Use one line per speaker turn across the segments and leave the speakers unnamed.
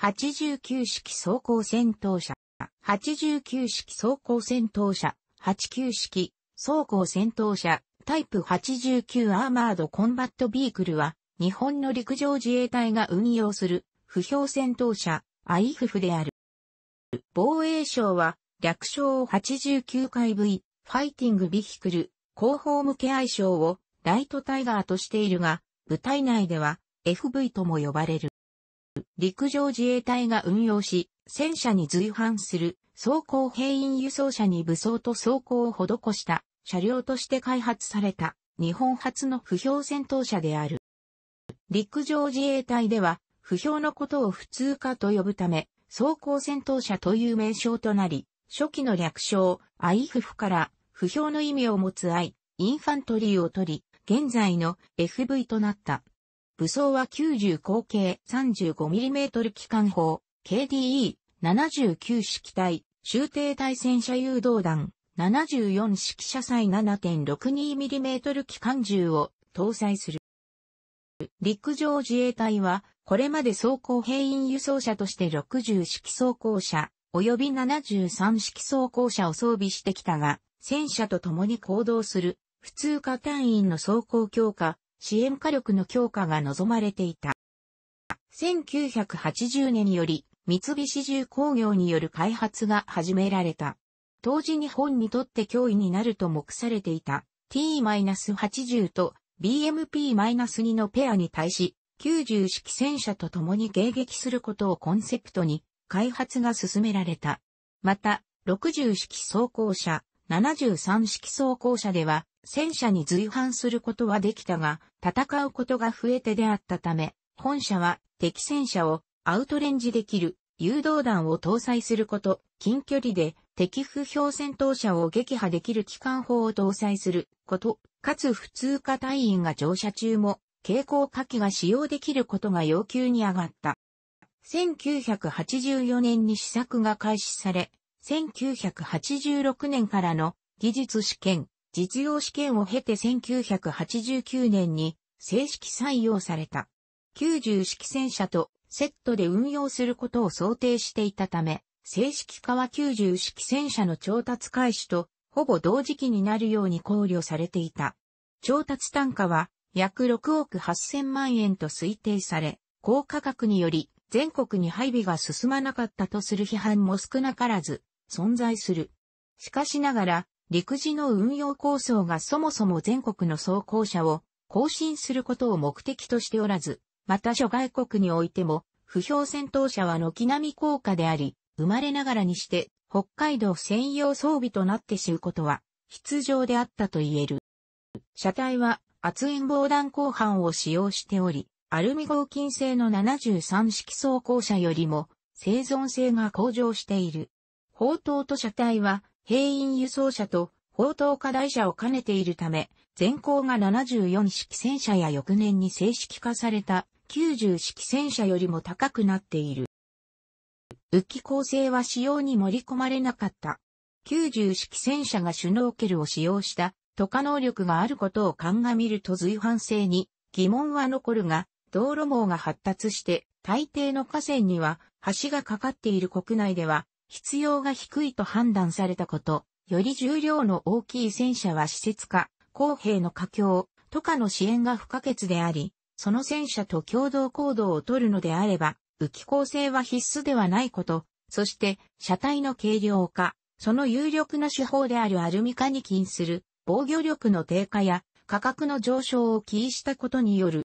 89式装甲戦闘車、89式装甲戦闘車、89式装甲戦闘車、タイプ89アーマードコンバットビークルは、日本の陸上自衛隊が運用する、不評戦闘車、アイフフである。防衛省は、略称を89回 V、ファイティングビヒクル、後方向け愛称を、ライトタイガーとしているが、部隊内では、FV とも呼ばれる。陸上自衛隊が運用し、戦車に随伴する装甲兵員輸送車に武装と装甲を施した車両として開発された日本初の不評戦闘車である。陸上自衛隊では不評のことを普通化と呼ぶため、装甲戦闘車という名称となり、初期の略称、アイフフから不評の意味を持つアイ、インファントリーを取り、現在の FV となった。武装は90口径 35mm 機関砲、KDE79 式隊、終艇対戦車誘導弾、74式車載 7.62mm 機関銃を搭載する。陸上自衛隊は、これまで装甲兵員輸送車として60式装甲車、及び73式装甲車を装備してきたが、戦車と共に行動する、普通科隊員の装甲強化、支援火力の強化が望まれていた。1980年より三菱重工業による開発が始められた。当時日本にとって脅威になると目されていた T-80 と BMP-2 のペアに対し、90式戦車と共に迎撃することをコンセプトに開発が進められた。また、60式装甲車、73式装甲車では、戦車に随伴することはできたが、戦うことが増えてであったため、本社は敵戦車をアウトレンジできる誘導弾を搭載すること、近距離で敵不評戦闘車を撃破できる機関砲を搭載すること、かつ普通科隊員が乗車中も蛍光火器が使用できることが要求に上がった。1984年に試作が開始され、1986年からの技術試験、実用試験を経て1989年に正式採用された。90式戦車とセットで運用することを想定していたため、正式化は90式戦車の調達開始とほぼ同時期になるように考慮されていた。調達単価は約6億8000万円と推定され、高価格により全国に配備が進まなかったとする批判も少なからず存在する。しかしながら、陸自の運用構想がそもそも全国の走行車を更新することを目的としておらず、また諸外国においても、不評戦闘車は軒並み高価であり、生まれながらにして北海道専用装備となって知ることは必要であったと言える。車体は圧縁防弾鋼板を使用しており、アルミ合金製の73式装甲車よりも生存性が向上している。砲塔と車体は兵員輸送車と砲塔課題車を兼ねているため、全校が74式戦車や翌年に正式化された90式戦車よりも高くなっている。浮き構成は使用に盛り込まれなかった。90式戦車がシュノーケルを使用した渡過能力があることを鑑みると随伴性に疑問は残るが、道路網が発達して大抵の河川には橋がかかっている国内では必要が低いと判断されたこと、より重量の大きい戦車は施設化、公平の佳境、とかの支援が不可欠であり、その戦車と共同行動を取るのであれば、浮き構成は必須ではないこと、そして車体の軽量化、その有力な手法であるアルミ化に禁する防御力の低下や価格の上昇を起因したことによる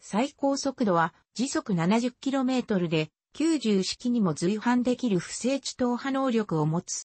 最高速度は時速 70km で90式にも随伴できる不正地投破能力を持つ。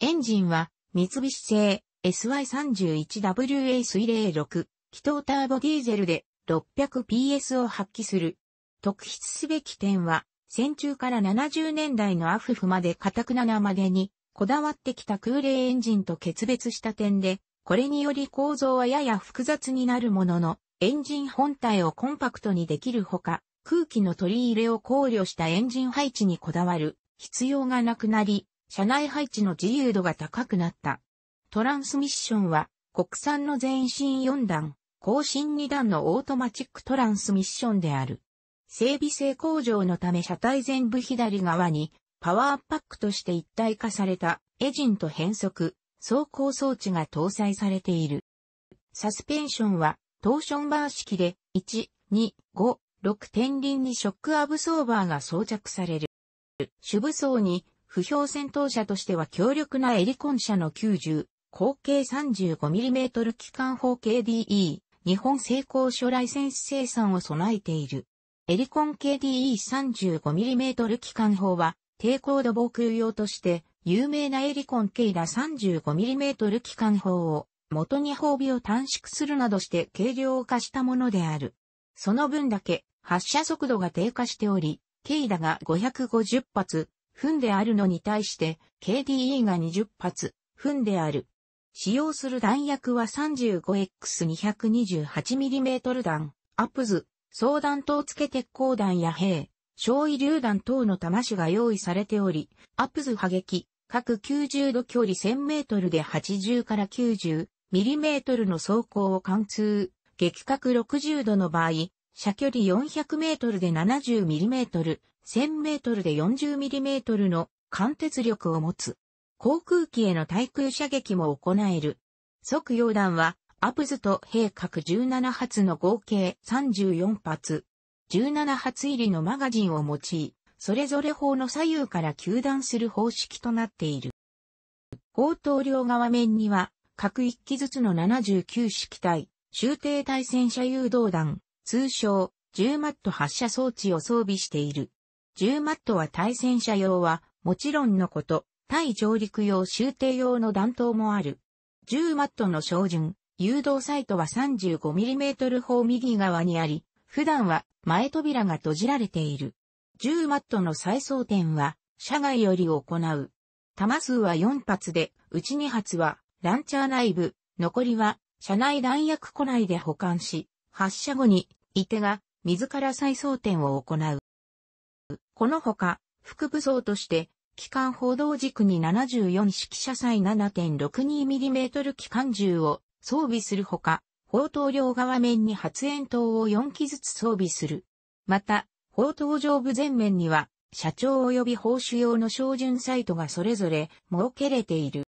エンジンは、三菱製 SY31WA 水冷6、気筒ターボディーゼルで 600PS を発揮する。特筆すべき点は、戦中から70年代のアフフまでカタクナナまでに、こだわってきた空冷エンジンと決別した点で、これにより構造はやや複雑になるものの、エンジン本体をコンパクトにできるほか、空気の取り入れを考慮したエンジン配置にこだわる必要がなくなり、車内配置の自由度が高くなった。トランスミッションは国産の全身4段、更新2段のオートマチックトランスミッションである。整備性向上のため車体全部左側にパワーパックとして一体化されたエジンと変速、走行装置が搭載されている。サスペンションはトーションバー式で1、2、5 6天輪にショックアブソーバーが装着される。主武装に不評戦闘車としては強力なエリコン車の90、口径 35mm 機関砲 KDE、日本成功所ライセンス生産を備えている。エリコン KDE35mm 機関砲は低高度防空用として有名なエリコン K ら 35mm 機関砲を元に砲尾を短縮するなどして軽量化したものである。その分だけ発射速度が低下しており、K だが550発、フンであるのに対して KDE が20発、フンである。使用する弾薬は 35X228mm 弾、アップズ、装弾等付け鉄鋼弾や兵、焼夷榴弾等の弾種が用意されており、アップズ破撃、各90度距離1000メートルで80から90ミリメートルの走行を貫通、激角60度の場合、射距離400メートルで70ミリメートル、1000メートルで40ミリメートルの貫徹力を持つ。航空機への対空射撃も行える。即溶弾は、アプズと兵核17発の合計34発。17発入りのマガジンを用い、それぞれ砲の左右から球弾する方式となっている。砲塔両側面には、各1機ずつの79式隊、終定対戦車誘導弾、通称、10マット発射装置を装備している。10マットは対戦車用は、もちろんのこと、対上陸用終艇用の弾頭もある。10マットの照準、誘導サイトは 35mm 砲右側にあり、普段は前扉が閉じられている。10マットの再装点は、車外より行う。弾数は4発で、うち2発は、ランチャー内部、残りは、車内弾薬庫内で保管し、発射後に、伊手が自ら再装填を行う。このほか、副武装として、機関報道軸に74式車載 7.62mm 機関銃を装備するほか、砲塔両側面に発煙筒を4機ずつ装備する。また、砲塔上部前面には、社長及び報酬用の照準サイトがそれぞれ設けれている。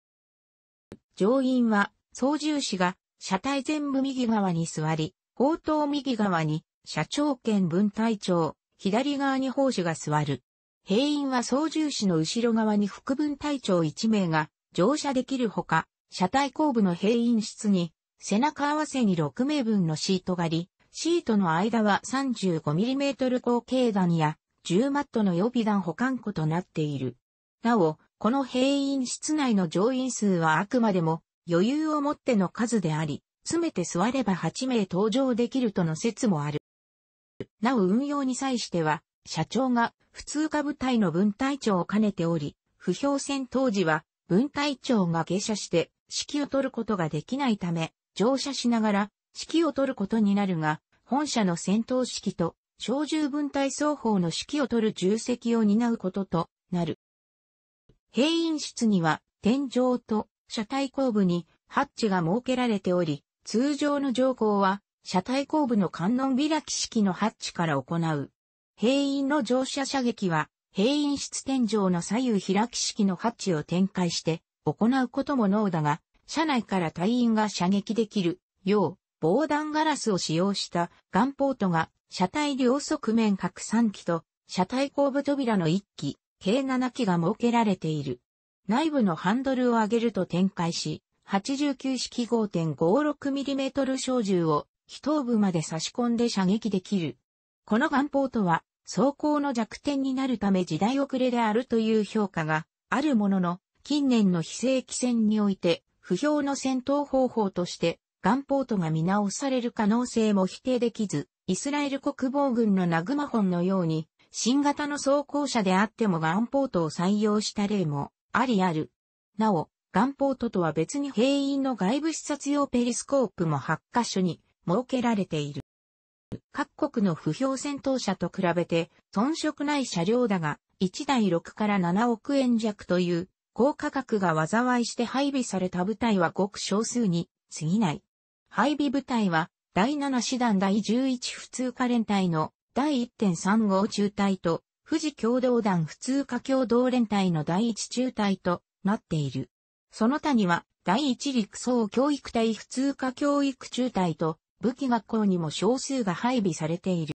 乗員は、操縦士が車体全部右側に座り、砲塔右側に社長兼分隊長、左側に砲手が座る。兵員は操縦士の後ろ側に副分隊長1名が乗車できるほか、車体後部の兵員室に背中合わせに6名分のシートがあり、シートの間は 35mm 口径弾や10マットの予備弾保管庫となっている。なお、この兵員室内の乗員数はあくまでも余裕を持っての数であり、詰めて座れば8名登場できるとの説もある。なお運用に際しては、社長が普通科部隊の分隊長を兼ねており、不評戦当時は分隊長が下車して指揮を取ることができないため、乗車しながら指揮を取ることになるが、本社の戦闘指揮と小銃分隊双方の指揮を取る重責を担うこととなる。兵員室には天井と車体後部にハッチが設けられており、通常の乗降は、車体後部の観音開き式のハッチから行う。閉員の乗車射撃は、閉員室天井の左右開き式のハッチを展開して行うことも脳だが、車内から隊員が射撃できるよう防弾ガラスを使用したガンポートが車体両側面各3機と車体後部扉の1機、計7機が設けられている。内部のハンドルを上げると展開し、89式 5.56mm 小銃を頭部まで差し込んで射撃できる。この眼ートは、装甲の弱点になるため時代遅れであるという評価があるものの、近年の非正規戦において、不評の戦闘方法として、ガンポートが見直される可能性も否定できず、イスラエル国防軍のナグマホンのように、新型の装甲車であってもガンポートを採用した例もありある。なお、ガンポートとは別に兵員の外部視察用ペリスコープも8カ所に設けられている。各国の不評戦闘車と比べて遜色ない車両だが、1台6から7億円弱という高価格が災いして配備された部隊はごく少数に過ぎない。配備部隊は第7師団第11普通科連隊の第1.3号中隊と富士共同団普通科共同連隊の第1中隊となっている。その他には、第一陸総教育隊普通科教育中隊と、武器学校にも少数が配備されている。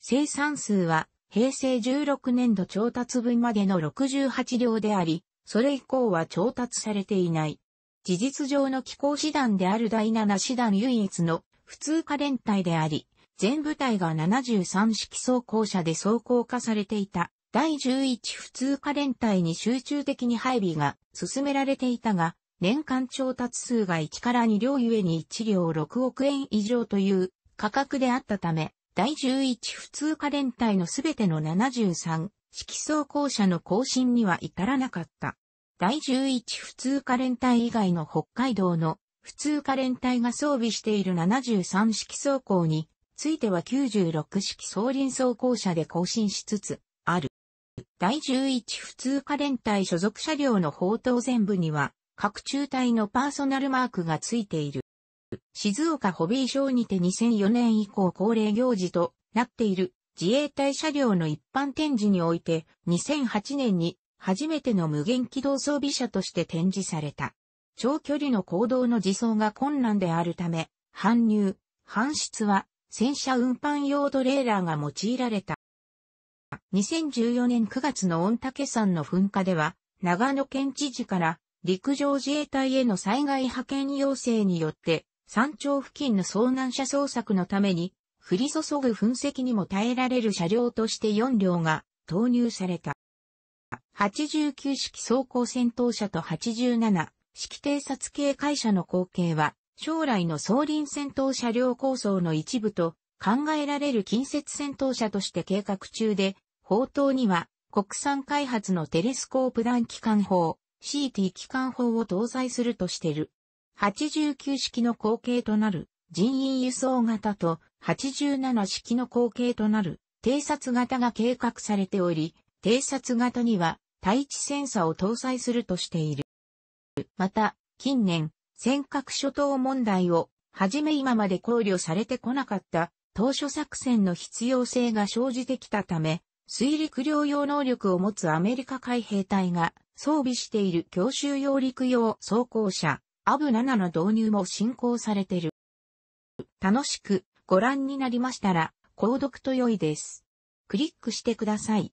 生産数は、平成16年度調達分までの68両であり、それ以降は調達されていない。事実上の機構師団である第7師団唯一の普通科連隊であり、全部隊が73式装甲車で装甲化されていた。第11普通科連隊に集中的に配備が進められていたが、年間調達数が1から2両ゆえに1両6億円以上という価格であったため、第11普通科連隊のすべての73式装甲車の更新には至らなかった。第11普通科連隊以外の北海道の普通科連隊が装備している73式装甲については96式装輪装甲車で更新しつつ、第11普通科連隊所属車両の砲塔全部には、各中隊のパーソナルマークがついている。静岡ホビーショーにて2004年以降恒例行事となっている自衛隊車両の一般展示において2008年に初めての無限機動装備車として展示された。長距離の行動の自走が困難であるため、搬入、搬出は戦車運搬用トレーラーが用いられた。2014年9月の御嶽山の噴火では、長野県知事から陸上自衛隊への災害派遣要請によって、山頂付近の遭難者捜索のために、降り注ぐ噴石にも耐えられる車両として4両が投入された。89式装甲戦闘車と87式偵察系会社の後継は、将来の総輪戦闘車両構想の一部と考えられる近接戦闘車として計画中で、砲塔には、国産開発のテレスコープ弾機関砲、CT 機関砲を搭載するとしてる。89式の後継となる人員輸送型と87式の後継となる偵察型が計画されており、偵察型には対地センサを搭載するとしている。また、近年、尖閣諸島問題をはじめ今まで考慮されてこなかった当初作戦の必要性が生じてきたため、水陸両用能力を持つアメリカ海兵隊が装備している強襲用陸用装甲車、アブ7の導入も進行されている。楽しくご覧になりましたら、購読と良いです。クリックしてください。